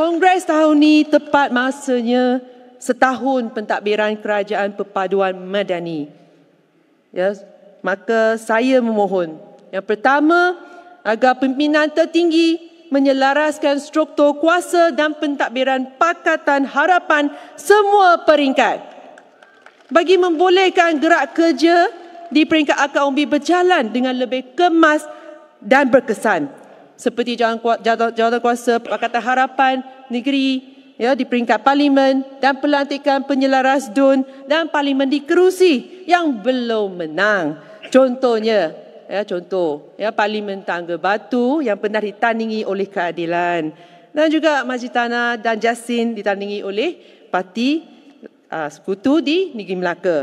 Kongres tahun ini tepat masanya setahun pentadbiran kerajaan perpaduan madani. Ya, maka saya memohon yang pertama agar pimpinan tertinggi menyelaraskan struktur kuasa dan pentadbiran pakatan harapan semua peringkat bagi membolehkan gerak kerja di peringkat akar umbi berjalan dengan lebih kemas dan berkesan seperti jawatan kuasa Pakatan Harapan Negeri ya, di peringkat parlimen dan pelantikan penyelaras DUN dan parlimen di kerusi yang belum menang. Contohnya, ya, contoh ya, parlimen tangga batu yang pernah ditandingi oleh keadilan dan juga Majid Tanah dan Jasin ditandingi oleh parti uh, sekutu di Negeri Melaka.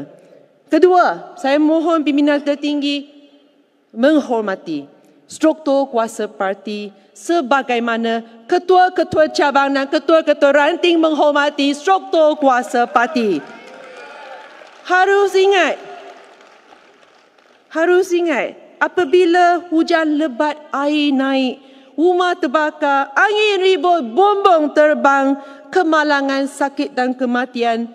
Kedua, saya mohon pimpinan tertinggi menghormati struktur kuasa parti sebagaimana ketua-ketua cabang dan ketua-ketua ranting menghormati struktur kuasa parti. Harus ingat, harus ingat apabila hujan lebat air naik, rumah terbakar, angin ribut, bombong terbang, kemalangan sakit dan kematian,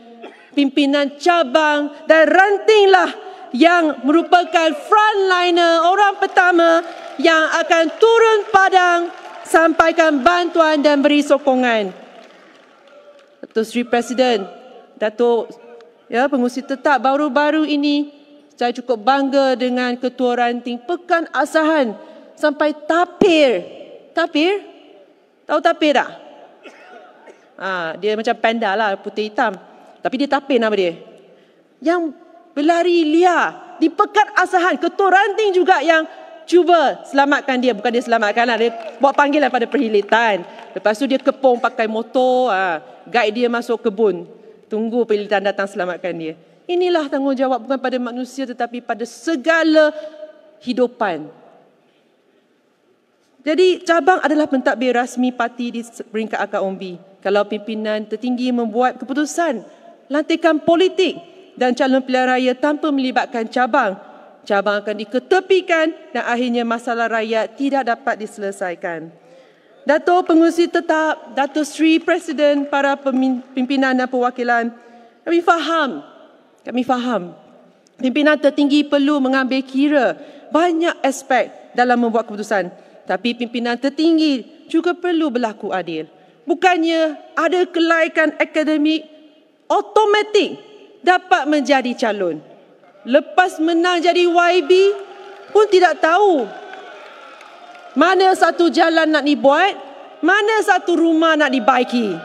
pimpinan cabang dan rantinglah yang merupakan frontliner orang pertama yang akan turun padang sampaikan bantuan dan beri sokongan. Datuk Seri Presiden, Datuk ya, pengurusi tetap baru-baru ini saya cukup bangga dengan ketua ranting Pekan Asahan sampai tapir. Tapir? Tahu tapir tak? Ha, dia macam panda lah, putih hitam. Tapi dia tapir nama dia. Yang berlari liar di pekat asahan ketua ranting juga yang cuba selamatkan dia bukan dia selamatkan lah. dia buat panggilan pada perhilitan lepas tu dia kepong pakai motor uh, guide dia masuk kebun tunggu perhilitan datang selamatkan dia inilah tanggungjawab bukan pada manusia tetapi pada segala hidupan jadi cabang adalah pentadbir rasmi parti di peringkat akar kalau pimpinan tertinggi membuat keputusan lantikan politik dan calon pilihan raya tanpa melibatkan cabang. Cabang akan diketepikan dan akhirnya masalah rakyat tidak dapat diselesaikan. Datuk Pengurusi Tetap, datuk Sri Presiden, para pimpinan dan perwakilan, kami faham, kami faham, pimpinan tertinggi perlu mengambil kira banyak aspek dalam membuat keputusan. Tapi pimpinan tertinggi juga perlu berlaku adil. Bukannya ada kelaikan akademik automatik dapat menjadi calon. Lepas menang jadi YB pun tidak tahu mana satu jalan nak dibuat, mana satu rumah nak dibaiki.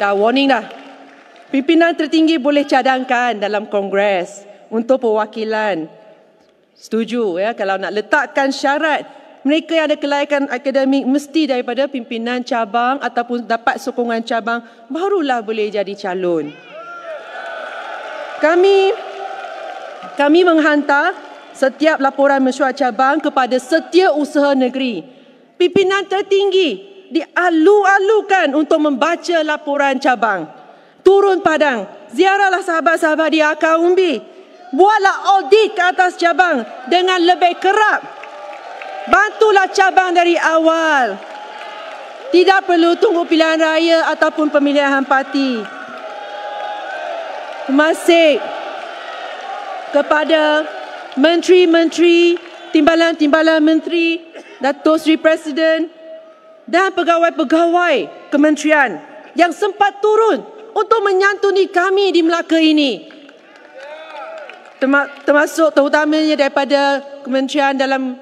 Dah warning dah. Pimpinan tertinggi boleh cadangkan dalam Kongres untuk perwakilan. Setuju ya kalau nak letakkan syarat mereka yang ada kelayakan akademik mesti daripada pimpinan cabang ataupun dapat sokongan cabang barulah boleh jadi calon. Kami kami menghantar setiap laporan mesyuarat cabang kepada setiap usaha negeri. Pimpinan tertinggi dialu-alukan untuk membaca laporan cabang. Turun padang, ziaralah sahabat-sahabat di Akaumbi, Buatlah audit ke atas cabang dengan lebih kerap Bantulah cabang dari awal. Tidak perlu tunggu pilihan raya ataupun pemilihan parti. Masih kepada menteri-menteri, timbalan-timbalan menteri, Dato' Sri Presiden dan pegawai-pegawai kementerian yang sempat turun untuk menyantuni kami di Melaka ini. Termasuk terutamanya daripada Kementerian Dalam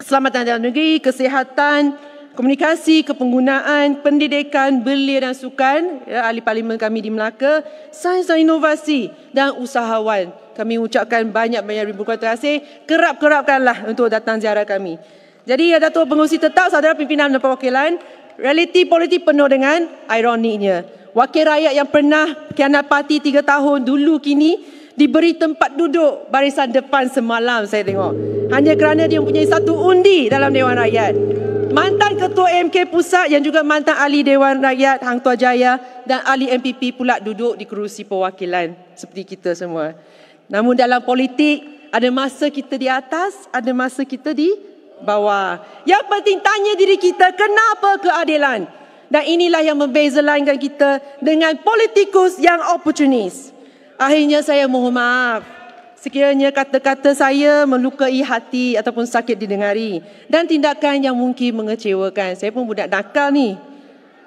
keselamatan dalam negeri, kesihatan, komunikasi, kepenggunaan, pendidikan, belia dan sukan, ya, ahli parlimen kami di Melaka, sains dan inovasi dan usahawan. Kami ucapkan banyak-banyak ribu kata terima kasih. Kerap-kerapkanlah untuk datang ziarah kami. Jadi ya Dato' Pengurusi Tetap, Saudara Pimpinan dan Perwakilan, realiti politik penuh dengan ironinya. Wakil rakyat yang pernah kianat parti tiga tahun dulu kini, diberi tempat duduk barisan depan semalam saya tengok. Hanya kerana dia mempunyai satu undi dalam Dewan Rakyat. Mantan Ketua MK Pusat yang juga mantan Ahli Dewan Rakyat Hang Tua Jaya dan Ahli MPP pula duduk di kerusi perwakilan seperti kita semua. Namun dalam politik, ada masa kita di atas, ada masa kita di bawah. Yang penting tanya diri kita, kenapa keadilan? Dan inilah yang membezalahkan kita dengan politikus yang opportunist. Akhirnya saya mohon maaf sekiranya kata-kata saya melukai hati ataupun sakit didengari dan tindakan yang mungkin mengecewakan. Saya pun budak nakal ni.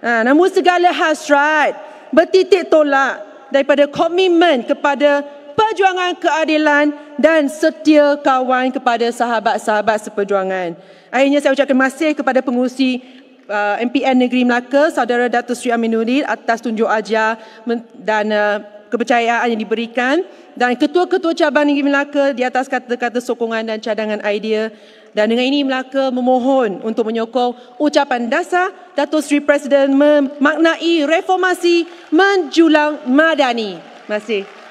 Ha, namun segala hasrat bertitik tolak daripada komitmen kepada perjuangan keadilan dan setia kawan kepada sahabat-sahabat seperjuangan. Akhirnya saya ucapkan terima kasih kepada pengurusi uh, MPN Negeri Melaka, Saudara Datuk Sri Aminuddin atas tunjuk ajar dan uh, kepercayaan yang diberikan dan ketua-ketua cabang Negeri Melaka di atas kata-kata sokongan dan cadangan idea dan dengan ini Melaka memohon untuk menyokong ucapan dasar datuk Sri Presiden memaknai reformasi menjulang madani. Terima kasih.